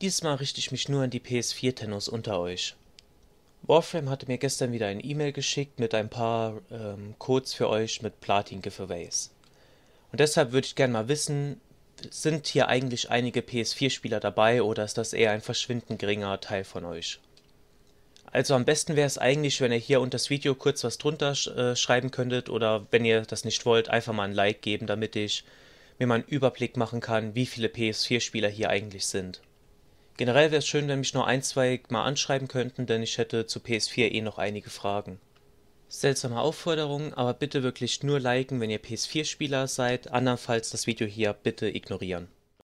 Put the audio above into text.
Diesmal richte ich mich nur an die PS4-Tennos unter euch. Warframe hatte mir gestern wieder ein E-Mail geschickt mit ein paar ähm, Codes für euch mit Platin-Giveaways. Und deshalb würde ich gerne mal wissen, sind hier eigentlich einige PS4-Spieler dabei oder ist das eher ein verschwindend geringer Teil von euch? Also am besten wäre es eigentlich, wenn ihr hier unter das Video kurz was drunter sch äh, schreiben könntet oder wenn ihr das nicht wollt, einfach mal ein Like geben, damit ich mir mal einen Überblick machen kann, wie viele PS4-Spieler hier eigentlich sind. Generell wäre es schön, wenn mich nur ein, zwei mal anschreiben könnten, denn ich hätte zu PS4 eh noch einige Fragen. Seltsame Aufforderung, aber bitte wirklich nur liken, wenn ihr PS4-Spieler seid, andernfalls das Video hier bitte ignorieren.